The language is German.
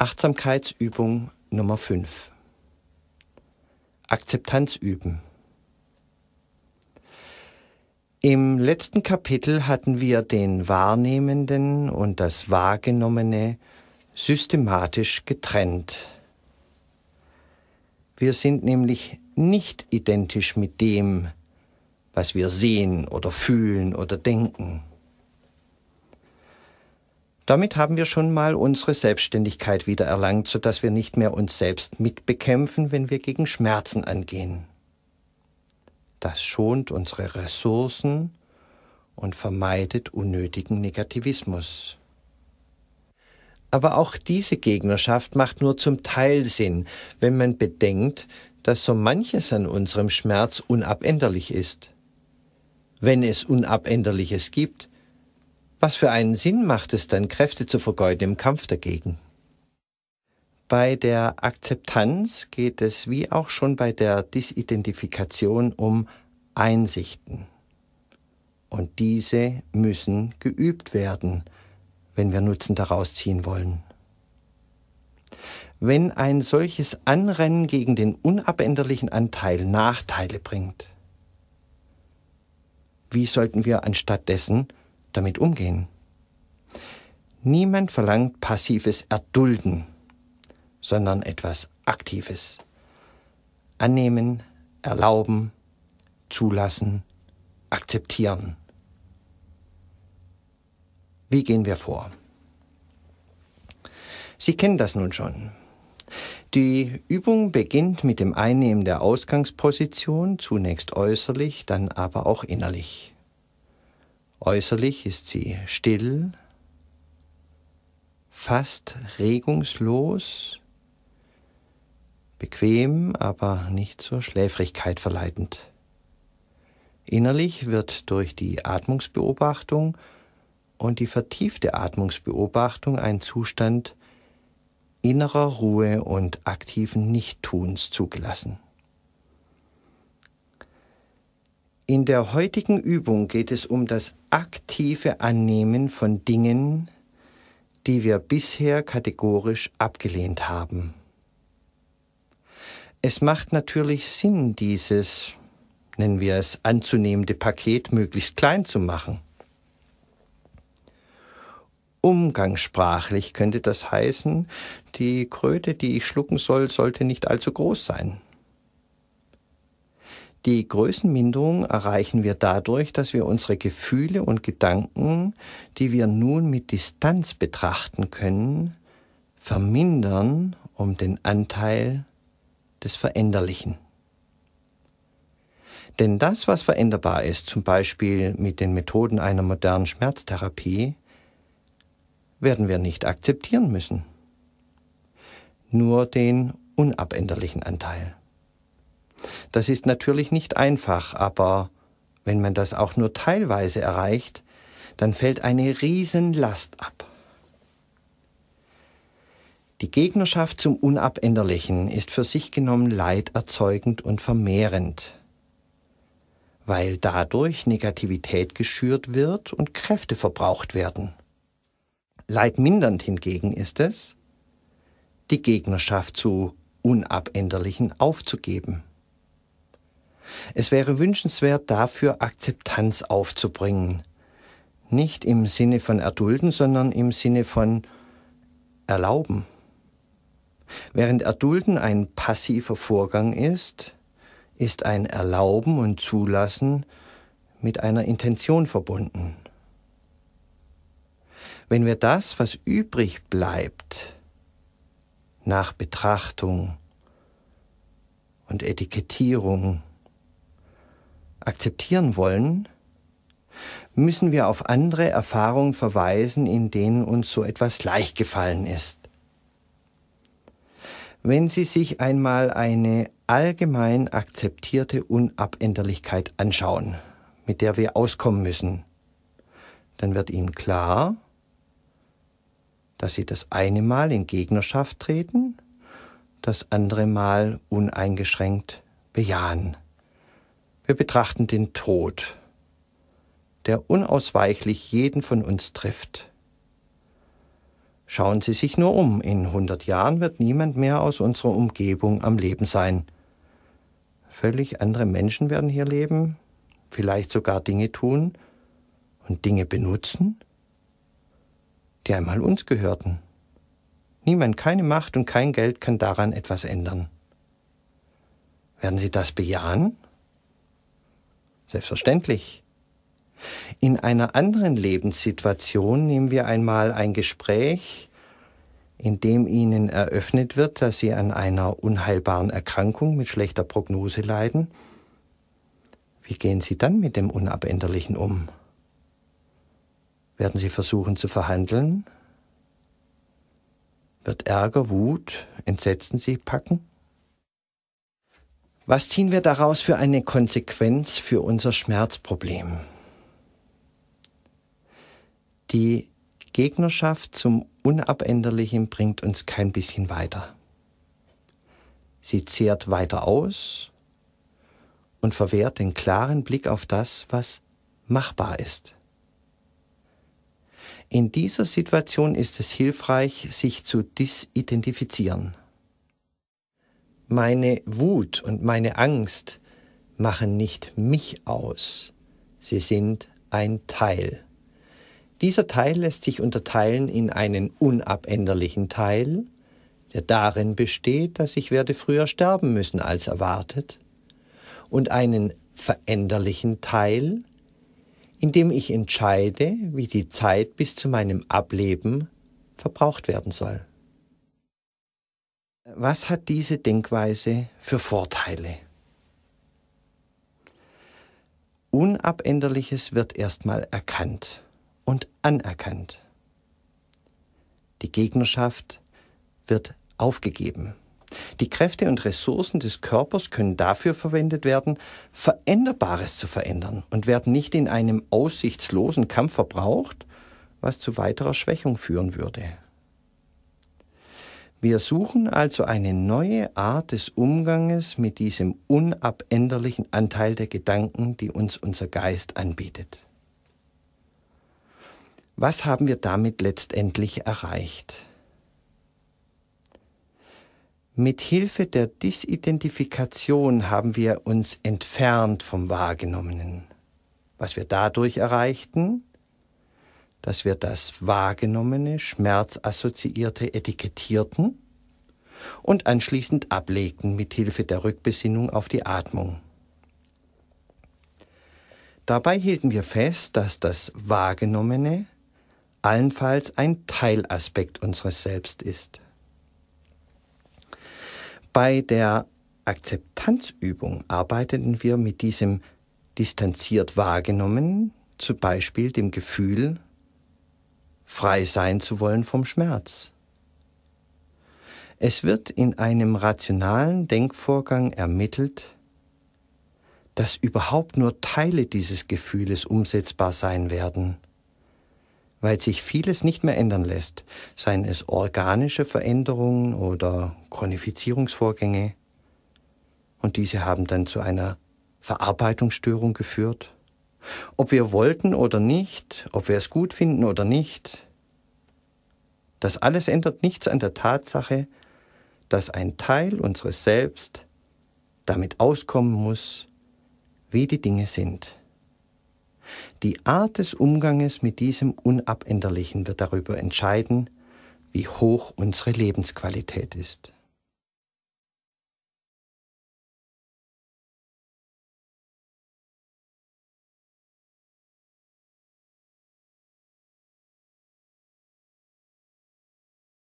Achtsamkeitsübung Nummer 5. Akzeptanz üben. Im letzten Kapitel hatten wir den Wahrnehmenden und das Wahrgenommene systematisch getrennt. Wir sind nämlich nicht identisch mit dem, was wir sehen oder fühlen oder denken. Damit haben wir schon mal unsere Selbstständigkeit wieder erlangt, sodass wir nicht mehr uns selbst mitbekämpfen, wenn wir gegen Schmerzen angehen. Das schont unsere Ressourcen und vermeidet unnötigen Negativismus. Aber auch diese Gegnerschaft macht nur zum Teil Sinn, wenn man bedenkt, dass so manches an unserem Schmerz unabänderlich ist. Wenn es Unabänderliches gibt, was für einen Sinn macht es dann, Kräfte zu vergeuden im Kampf dagegen? Bei der Akzeptanz geht es wie auch schon bei der Disidentifikation um Einsichten. Und diese müssen geübt werden, wenn wir Nutzen daraus ziehen wollen. Wenn ein solches Anrennen gegen den unabänderlichen Anteil Nachteile bringt, wie sollten wir anstatt dessen damit umgehen. Niemand verlangt passives Erdulden, sondern etwas Aktives. Annehmen, erlauben, zulassen, akzeptieren. Wie gehen wir vor? Sie kennen das nun schon. Die Übung beginnt mit dem Einnehmen der Ausgangsposition, zunächst äußerlich, dann aber auch innerlich. Äußerlich ist sie still, fast regungslos, bequem, aber nicht zur Schläfrigkeit verleitend. Innerlich wird durch die Atmungsbeobachtung und die vertiefte Atmungsbeobachtung ein Zustand innerer Ruhe und aktiven Nichttuns zugelassen. In der heutigen Übung geht es um das aktive Annehmen von Dingen, die wir bisher kategorisch abgelehnt haben. Es macht natürlich Sinn, dieses, nennen wir es, anzunehmende Paket möglichst klein zu machen. Umgangssprachlich könnte das heißen, die Kröte, die ich schlucken soll, sollte nicht allzu groß sein. Die Größenminderung erreichen wir dadurch, dass wir unsere Gefühle und Gedanken, die wir nun mit Distanz betrachten können, vermindern um den Anteil des Veränderlichen. Denn das, was veränderbar ist, zum Beispiel mit den Methoden einer modernen Schmerztherapie, werden wir nicht akzeptieren müssen. Nur den unabänderlichen Anteil. Das ist natürlich nicht einfach, aber wenn man das auch nur teilweise erreicht, dann fällt eine Riesenlast ab. Die Gegnerschaft zum Unabänderlichen ist für sich genommen leiderzeugend und vermehrend, weil dadurch Negativität geschürt wird und Kräfte verbraucht werden. Leidmindernd hingegen ist es, die Gegnerschaft zu Unabänderlichen aufzugeben. Es wäre wünschenswert, dafür Akzeptanz aufzubringen. Nicht im Sinne von erdulden, sondern im Sinne von erlauben. Während erdulden ein passiver Vorgang ist, ist ein Erlauben und Zulassen mit einer Intention verbunden. Wenn wir das, was übrig bleibt, nach Betrachtung und Etikettierung akzeptieren wollen, müssen wir auf andere Erfahrungen verweisen, in denen uns so etwas leicht gefallen ist. Wenn Sie sich einmal eine allgemein akzeptierte Unabänderlichkeit anschauen, mit der wir auskommen müssen, dann wird Ihnen klar, dass Sie das eine Mal in Gegnerschaft treten, das andere Mal uneingeschränkt bejahen. Wir betrachten den Tod, der unausweichlich jeden von uns trifft. Schauen Sie sich nur um, in 100 Jahren wird niemand mehr aus unserer Umgebung am Leben sein. Völlig andere Menschen werden hier leben, vielleicht sogar Dinge tun und Dinge benutzen, die einmal uns gehörten. Niemand, keine Macht und kein Geld kann daran etwas ändern. Werden Sie das bejahen? Selbstverständlich. In einer anderen Lebenssituation nehmen wir einmal ein Gespräch, in dem Ihnen eröffnet wird, dass Sie an einer unheilbaren Erkrankung mit schlechter Prognose leiden. Wie gehen Sie dann mit dem Unabänderlichen um? Werden Sie versuchen zu verhandeln? Wird Ärger, Wut, Entsetzen Sie packen? Was ziehen wir daraus für eine Konsequenz für unser Schmerzproblem? Die Gegnerschaft zum Unabänderlichen bringt uns kein bisschen weiter. Sie zehrt weiter aus und verwehrt den klaren Blick auf das, was machbar ist. In dieser Situation ist es hilfreich, sich zu disidentifizieren. Meine Wut und meine Angst machen nicht mich aus, sie sind ein Teil. Dieser Teil lässt sich unterteilen in einen unabänderlichen Teil, der darin besteht, dass ich werde früher sterben müssen als erwartet, und einen veränderlichen Teil, in dem ich entscheide, wie die Zeit bis zu meinem Ableben verbraucht werden soll. Was hat diese Denkweise für Vorteile? Unabänderliches wird erstmal erkannt und anerkannt. Die Gegnerschaft wird aufgegeben. Die Kräfte und Ressourcen des Körpers können dafür verwendet werden, Veränderbares zu verändern und werden nicht in einem aussichtslosen Kampf verbraucht, was zu weiterer Schwächung führen würde. Wir suchen also eine neue Art des Umganges mit diesem unabänderlichen Anteil der Gedanken, die uns unser Geist anbietet. Was haben wir damit letztendlich erreicht? Mit Hilfe der Disidentifikation haben wir uns entfernt vom Wahrgenommenen. Was wir dadurch erreichten, dass wir das wahrgenommene, schmerzassoziierte etikettierten und anschließend ablegten mit Hilfe der Rückbesinnung auf die Atmung. Dabei hielten wir fest, dass das Wahrgenommene allenfalls ein Teilaspekt unseres Selbst ist. Bei der Akzeptanzübung arbeiteten wir mit diesem distanziert wahrgenommen, zum Beispiel dem Gefühl frei sein zu wollen vom Schmerz. Es wird in einem rationalen Denkvorgang ermittelt, dass überhaupt nur Teile dieses Gefühles umsetzbar sein werden, weil sich vieles nicht mehr ändern lässt, seien es organische Veränderungen oder Chronifizierungsvorgänge, und diese haben dann zu einer Verarbeitungsstörung geführt ob wir wollten oder nicht, ob wir es gut finden oder nicht, das alles ändert nichts an der Tatsache, dass ein Teil unseres Selbst damit auskommen muss, wie die Dinge sind. Die Art des Umganges mit diesem Unabänderlichen wird darüber entscheiden, wie hoch unsere Lebensqualität ist.